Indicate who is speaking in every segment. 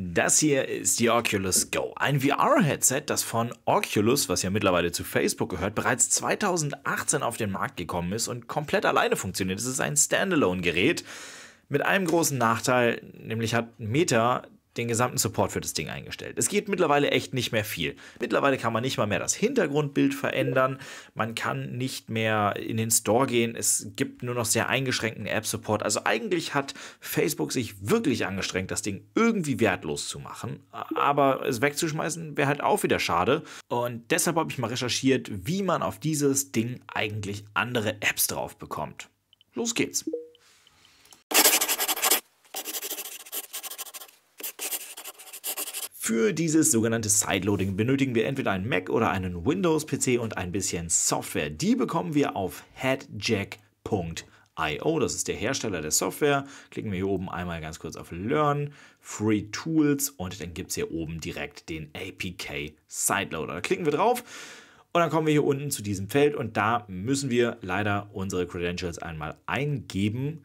Speaker 1: Das hier ist die Oculus Go, ein VR-Headset, das von Oculus, was ja mittlerweile zu Facebook gehört, bereits 2018 auf den Markt gekommen ist und komplett alleine funktioniert. Es ist ein Standalone-Gerät mit einem großen Nachteil, nämlich hat Meta den gesamten Support für das Ding eingestellt. Es geht mittlerweile echt nicht mehr viel. Mittlerweile kann man nicht mal mehr das Hintergrundbild verändern. Man kann nicht mehr in den Store gehen. Es gibt nur noch sehr eingeschränkten App-Support. Also eigentlich hat Facebook sich wirklich angestrengt, das Ding irgendwie wertlos zu machen. Aber es wegzuschmeißen wäre halt auch wieder schade. Und deshalb habe ich mal recherchiert, wie man auf dieses Ding eigentlich andere Apps drauf bekommt. Los geht's. Für dieses sogenannte Sideloading benötigen wir entweder einen Mac oder einen Windows-PC und ein bisschen Software. Die bekommen wir auf headjack.io. Das ist der Hersteller der Software. Klicken wir hier oben einmal ganz kurz auf Learn, Free Tools und dann gibt es hier oben direkt den APK Sideloader. Da klicken wir drauf. Und dann kommen wir hier unten zu diesem Feld und da müssen wir leider unsere Credentials einmal eingeben.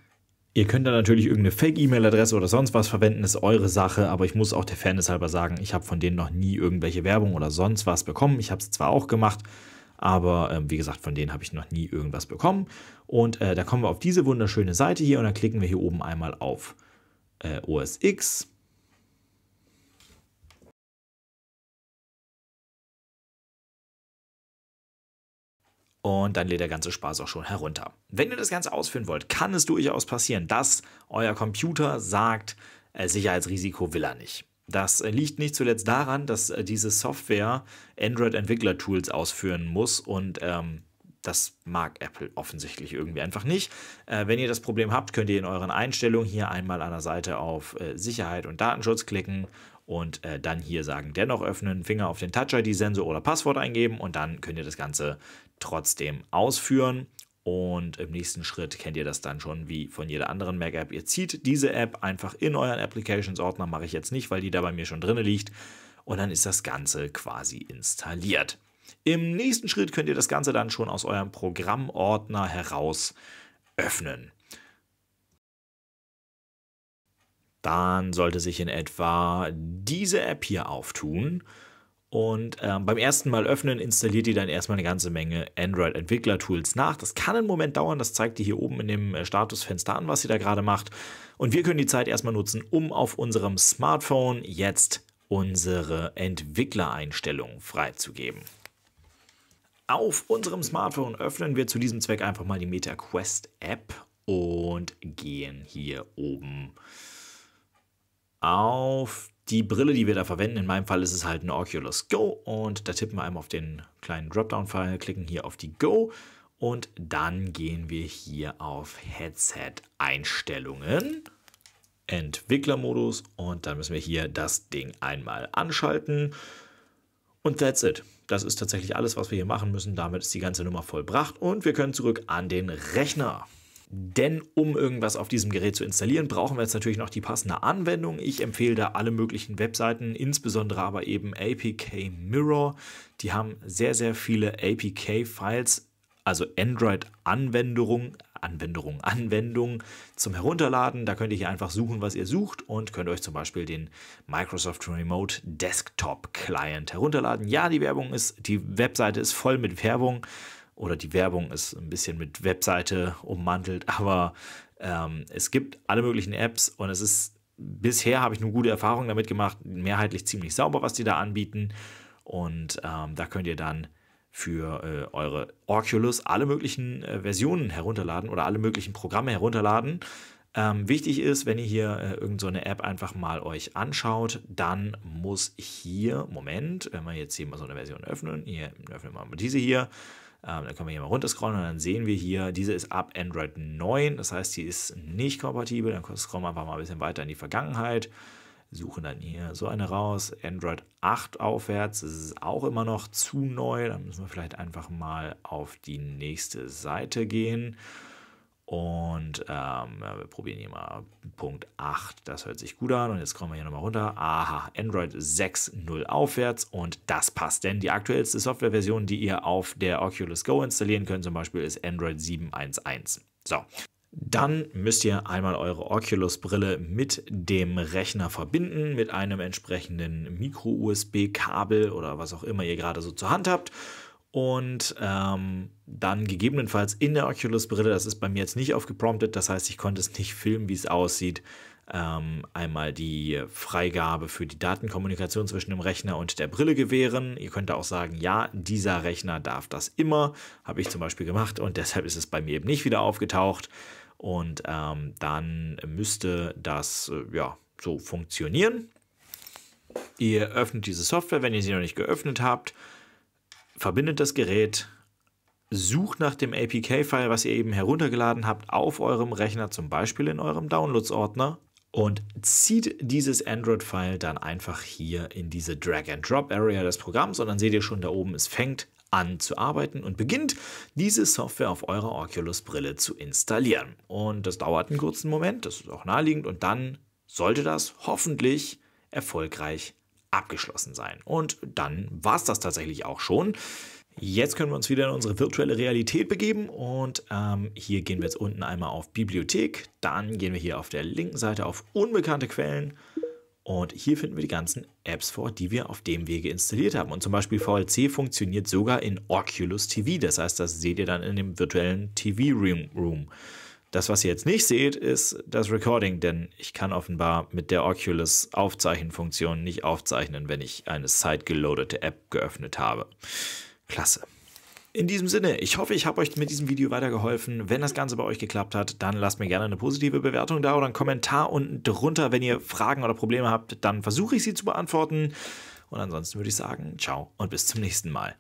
Speaker 1: Ihr könnt da natürlich irgendeine Fake-E-Mail-Adresse oder sonst was verwenden, ist eure Sache, aber ich muss auch der Fairness halber sagen, ich habe von denen noch nie irgendwelche Werbung oder sonst was bekommen. Ich habe es zwar auch gemacht, aber äh, wie gesagt, von denen habe ich noch nie irgendwas bekommen. Und äh, da kommen wir auf diese wunderschöne Seite hier und dann klicken wir hier oben einmal auf äh, OS X. Und dann lädt der ganze Spaß auch schon herunter. Wenn ihr das Ganze ausführen wollt, kann es durchaus passieren, dass euer Computer sagt, äh, Sicherheitsrisiko will er nicht. Das äh, liegt nicht zuletzt daran, dass äh, diese Software Android-Entwickler-Tools ausführen muss und ähm, das mag Apple offensichtlich irgendwie einfach nicht. Äh, wenn ihr das Problem habt, könnt ihr in euren Einstellungen hier einmal an der Seite auf äh, Sicherheit und Datenschutz klicken und äh, dann hier sagen, dennoch öffnen, Finger auf den Touch-ID-Sensor oder Passwort eingeben und dann könnt ihr das Ganze trotzdem ausführen. Und im nächsten Schritt kennt ihr das dann schon wie von jeder anderen Mac-App. Ihr zieht diese App einfach in euren Applications-Ordner, mache ich jetzt nicht, weil die da bei mir schon drin liegt. Und dann ist das Ganze quasi installiert. Im nächsten Schritt könnt ihr das Ganze dann schon aus eurem Programmordner heraus öffnen. Dann sollte sich in etwa diese App hier auftun. Und ähm, beim ersten Mal öffnen installiert ihr dann erstmal eine ganze Menge Android-Entwickler-Tools nach. Das kann einen Moment dauern, das zeigt ihr hier oben in dem äh, Statusfenster an, was ihr da gerade macht. Und wir können die Zeit erstmal nutzen, um auf unserem Smartphone jetzt unsere Entwicklereinstellungen freizugeben. Auf unserem Smartphone öffnen wir zu diesem Zweck einfach mal die MetaQuest App und gehen hier oben auf die Brille, die wir da verwenden, in meinem Fall ist es halt ein Oculus Go und da tippen wir einmal auf den kleinen dropdown file klicken hier auf die Go und dann gehen wir hier auf Headset Einstellungen, Entwicklermodus und dann müssen wir hier das Ding einmal anschalten und that's it. Das ist tatsächlich alles, was wir hier machen müssen. Damit ist die ganze Nummer vollbracht und wir können zurück an den Rechner. Denn um irgendwas auf diesem Gerät zu installieren, brauchen wir jetzt natürlich noch die passende Anwendung. Ich empfehle da alle möglichen Webseiten, insbesondere aber eben APK Mirror. Die haben sehr, sehr viele APK-Files, also Android-Anwendungen, Anwendungen, Anwendungen zum Herunterladen. Da könnt ihr hier einfach suchen, was ihr sucht und könnt euch zum Beispiel den Microsoft Remote Desktop Client herunterladen. Ja, die Werbung ist, die Webseite ist voll mit Werbung oder die Werbung ist ein bisschen mit Webseite ummantelt, aber ähm, es gibt alle möglichen Apps und es ist, bisher habe ich nur gute Erfahrungen damit gemacht, mehrheitlich ziemlich sauber, was die da anbieten und ähm, da könnt ihr dann für äh, eure Oculus alle möglichen äh, Versionen herunterladen oder alle möglichen Programme herunterladen. Ähm, wichtig ist, wenn ihr hier äh, irgendeine so App einfach mal euch anschaut, dann muss hier, Moment, wenn wir jetzt hier mal so eine Version öffnen, hier öffnen wir mal diese hier, ähm, da können wir hier mal runterscrollen und dann sehen wir hier, diese ist ab Android 9. Das heißt, die ist nicht kompatibel. Dann scrollen wir einfach mal ein bisschen weiter in die Vergangenheit. Suchen dann hier so eine raus. Android 8 aufwärts. Das ist auch immer noch zu neu. Dann müssen wir vielleicht einfach mal auf die nächste Seite gehen. Und ähm, wir probieren hier mal Punkt 8. Das hört sich gut an. Und jetzt kommen wir hier nochmal runter. Aha, Android 6.0 aufwärts. Und das passt, denn die aktuellste Softwareversion, die ihr auf der Oculus Go installieren könnt, zum Beispiel, ist Android 7.1.1. So, dann müsst ihr einmal eure Oculus-Brille mit dem Rechner verbinden, mit einem entsprechenden Micro-USB-Kabel oder was auch immer ihr gerade so zur Hand habt und ähm, dann gegebenenfalls in der Oculus-Brille, das ist bei mir jetzt nicht aufgepromptet, das heißt, ich konnte es nicht filmen, wie es aussieht, ähm, einmal die Freigabe für die Datenkommunikation zwischen dem Rechner und der Brille gewähren. Ihr könnt auch sagen, ja, dieser Rechner darf das immer, habe ich zum Beispiel gemacht und deshalb ist es bei mir eben nicht wieder aufgetaucht. Und ähm, dann müsste das äh, ja, so funktionieren. Ihr öffnet diese Software, wenn ihr sie noch nicht geöffnet habt verbindet das Gerät, sucht nach dem APK-File, was ihr eben heruntergeladen habt, auf eurem Rechner, zum Beispiel in eurem Downloads-Ordner und zieht dieses Android-File dann einfach hier in diese Drag-and-Drop-Area des Programms und dann seht ihr schon da oben, es fängt an zu arbeiten und beginnt diese Software auf eurer Oculus-Brille zu installieren. Und das dauert einen kurzen Moment, das ist auch naheliegend und dann sollte das hoffentlich erfolgreich sein abgeschlossen sein. Und dann war es das tatsächlich auch schon. Jetzt können wir uns wieder in unsere virtuelle Realität begeben und ähm, hier gehen wir jetzt unten einmal auf Bibliothek, dann gehen wir hier auf der linken Seite auf unbekannte Quellen und hier finden wir die ganzen Apps vor, die wir auf dem Wege installiert haben. Und zum Beispiel VLC funktioniert sogar in Oculus TV, das heißt, das seht ihr dann in dem virtuellen TV-Room. Das, was ihr jetzt nicht seht, ist das Recording, denn ich kann offenbar mit der Oculus Aufzeichenfunktion nicht aufzeichnen, wenn ich eine sidegeloadete App geöffnet habe. Klasse. In diesem Sinne, ich hoffe, ich habe euch mit diesem Video weitergeholfen. Wenn das Ganze bei euch geklappt hat, dann lasst mir gerne eine positive Bewertung da oder einen Kommentar unten drunter. Wenn ihr Fragen oder Probleme habt, dann versuche ich sie zu beantworten. Und ansonsten würde ich sagen, ciao und bis zum nächsten Mal.